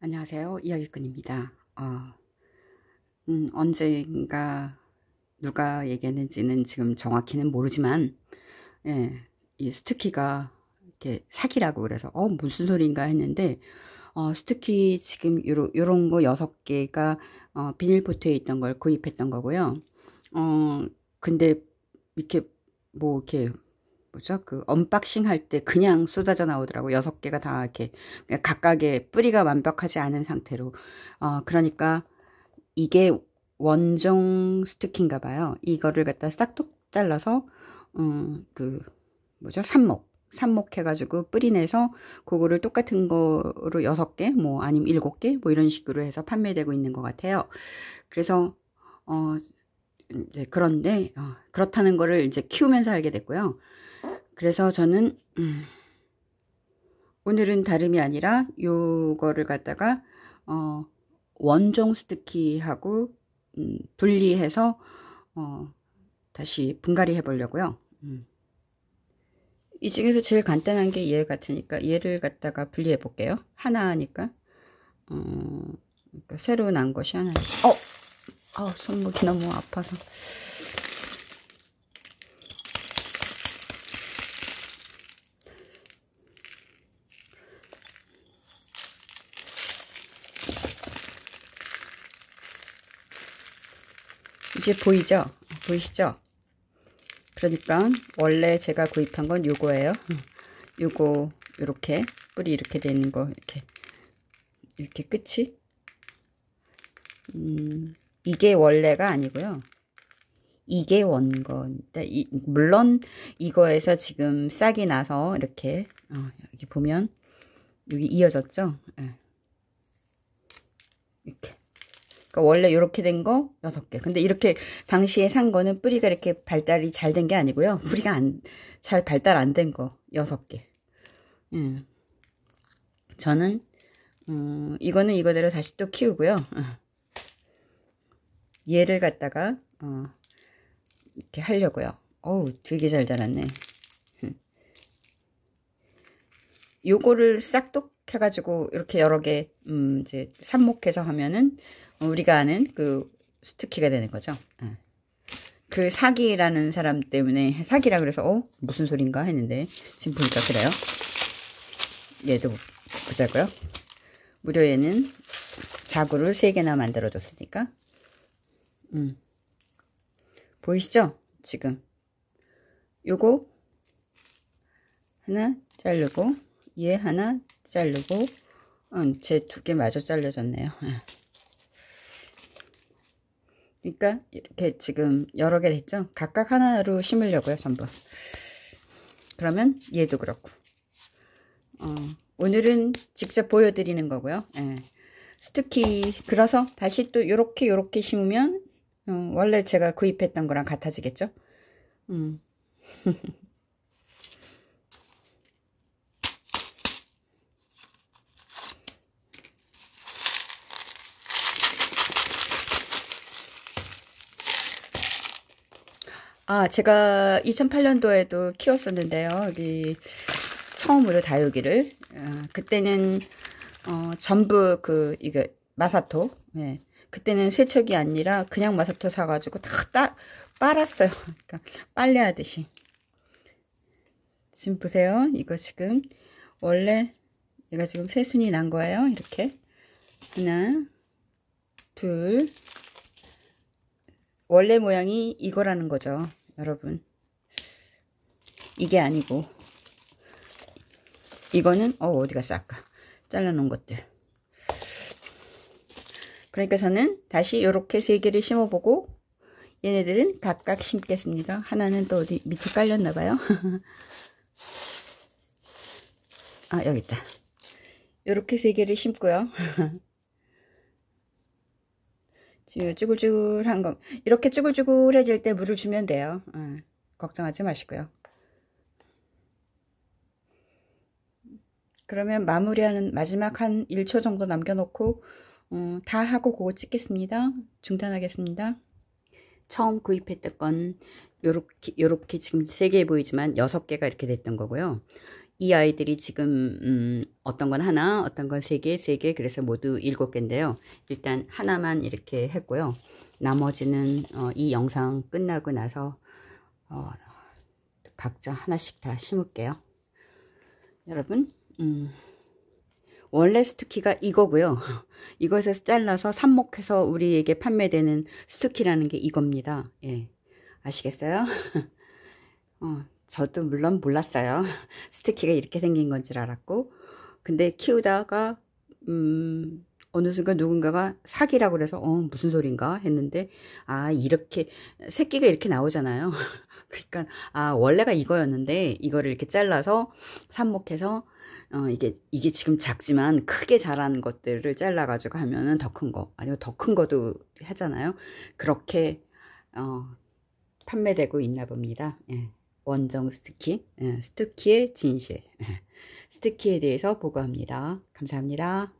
안녕하세요. 이야기꾼입니다. 어, 음, 언젠가 누가 얘기했는지는 지금 정확히는 모르지만, 예, 이 스투키가 이렇게 사기라고 그래서, 어, 무슨 소리인가 했는데, 어, 스투키 지금 요러, 요런 거 6개가 어, 비닐포트에 있던 걸 구입했던 거고요. 어, 근데 이렇게 뭐 이렇게 뭐죠? 그 언박싱 할 때 그냥 쏟아져 나오더라고. 여섯 개가 다 이렇게 각각의 뿌리가 완벽하지 않은 상태로. 어, 그러니까 이게 원종 스티킹가 봐요. 이거를 갖다 싹둑 잘라서 음, 그 뭐죠? 삽목. 삽목 해가지고 뿌리 내서 그거를 똑같은 거로 여섯 개, 뭐 아니면 일곱 개, 뭐 이런 식으로 해서 판매되고 있는 것 같아요. 그래서 어 이제 그런데 어, 그렇다는 거를 이제 키우면서 알게 됐고요. 그래서 저는 음, 오늘은 다름이 아니라 요거를 갖다가 어, 원종 스티키하고 음, 분리해서 어, 다시 분갈이 해보려고요. 음. 이 중에서 제일 간단한 게 얘 같으니까 얘를 갖다가 분리해 볼게요. 하나니까. 어, 그러니까 새로 난 것이 하나. 어, 아 손목이 너무 아파서. 이제 보이죠? 보이시죠? 그러니까 원래 제가 구입한 건 요거예요. 요거 이렇게 뿌리 이렇게 되는 거 이렇게 이렇게 끝이 음, 이게 원래가 아니고요. 이게 원건데 이, 물론 이거에서 지금 싹이 나서 이렇게 어, 여기 보면 여기 이어졌죠. 네. 이렇게 그러니까 원래 이렇게 된거 6개. 근데 이렇게 당시에 산 거는 뿌리가 이렇게 발달이 잘 된 게 아니고요. 뿌리가 안, 잘 발달 안 된거 6개. 음. 저는 음, 이거는 이거대로 다시 또 키우고요. 어. 얘를 갖다가 어, 이렇게 하려고요. 어우 되게 잘 자랐네. 요거를 싹둑 해가지고 이렇게 여러 개 음, 이제 삽목해서 하면은 우리가 아는 그 스티키가 되는 거죠. 예. 그 사기라는 사람 때문에 사기라 그래서 어 무슨 소린가 했는데 지금 보니까 그래요. 얘도 보자고요. 무료 에는 자구를 3개나 만들어줬으니까 음. 보이시죠? 지금 요거 하나 자르고 얘 하나 자르고 어, 제두 개 마저 잘려졌네요. 그러니까 이렇게 지금 여러 개 됐죠? 각각 하나로 심으려고요. 전부. 그러면 얘도 그렇고 어, 오늘은 직접 보여드리는 거고요. 예. 스투키 그래서 다시 또 이렇게 이렇게 심으면 어, 원래 제가 구입했던 거랑 같아지겠죠? 음. 아, 제가 2008년도에도 키웠었는데요. 이 처음으로 다육이를 어, 그때는 어, 전부 그 이거 마사토. 예. 그때는 세척이 아니라 그냥 마사토 사가지고 다 따, 빨았어요. 그러니까 빨래하듯이. 지금 보세요. 이거 지금 원래 얘가 지금 세 순이 난 거예요. 이렇게 하나, 둘. 원래 모양이 이거라는 거죠. 여러분 이게 아니고 이거는 어 어디 갔어 아까 잘라놓은 것들 그러니까 저는 다시 이렇게 세 개를 심어보고 얘네들은 각각 심겠습니다 하나는 또 어디 밑에 깔렸나 봐요 아 여기 있다 이렇게 세 개를 심고요 쭈글쭈글한 거 이렇게 쭈글쭈글해질 때 물을 주면 돼요. 응. 걱정하지 마시고요. 그러면 마무리하는 마지막 한 1초 정도 남겨놓고 음, 다 하고 그거 찍겠습니다. 중단하겠습니다. 처음 구입했던 건 요렇게 요렇게 지금 3개 보이지만 6개가 이렇게 됐던 거고요. 이 아이들이 지금 음, 어떤 건 하나, 어떤 건 세 개, 세 개, 그래서 모두 일곱 개인데요. 일단 하나만 이렇게 했고요. 나머지는 어, 이 영상 끝나고 나서 어, 각자 하나씩 다 심을게요. 여러분, 음, 원래 스투키가 이거고요. 이것에서 잘라서 삽목해서 우리에게 판매되는 스투키라는 게 이겁니다. 예, 아시겠어요? 어. 저도 물론 몰랐어요. 스티키가 이렇게 생긴 건 줄 알았고 근데 키우다가 음 어느 순간 누군가가 사기라고 그래서 어 무슨 소린가 했는데 아 이렇게 새끼가 이렇게 나오잖아요. 그러니까 아 원래가 이거였는데 이거를 이렇게 잘라서 삽목해서 어 이게 이게 지금 작지만 크게 자란 것들을 잘라 가지고 하면은 더 큰 거 아니면 더큰 거도 하잖아요. 그렇게 어 판매되고 있나 봅니다. 예. 원정 스투키, 예, 스투키의 진실, 예, 스투키에 대해서 보고합니다. 감사합니다.